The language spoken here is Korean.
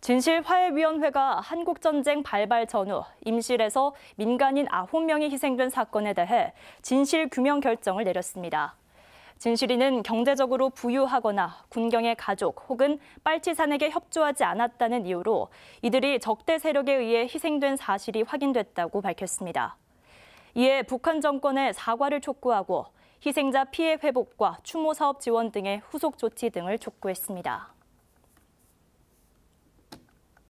진실화해위원회가 한국전쟁 발발 전후 임실에서 민간인 9명이 희생된 사건에 대해 진실규명 결정을 내렸습니다. 진실이는 경제적으로 부유하거나 군경의 가족 혹은 빨치산에게 협조하지 않았다는 이유로 이들이 적대 세력에 의해 희생된 사실이 확인됐다고 밝혔습니다. 이에 북한 정권에 사과를 촉구하고 희생자 피해 회복과 추모 사업 지원 등의 후속 조치 등을 촉구했습니다.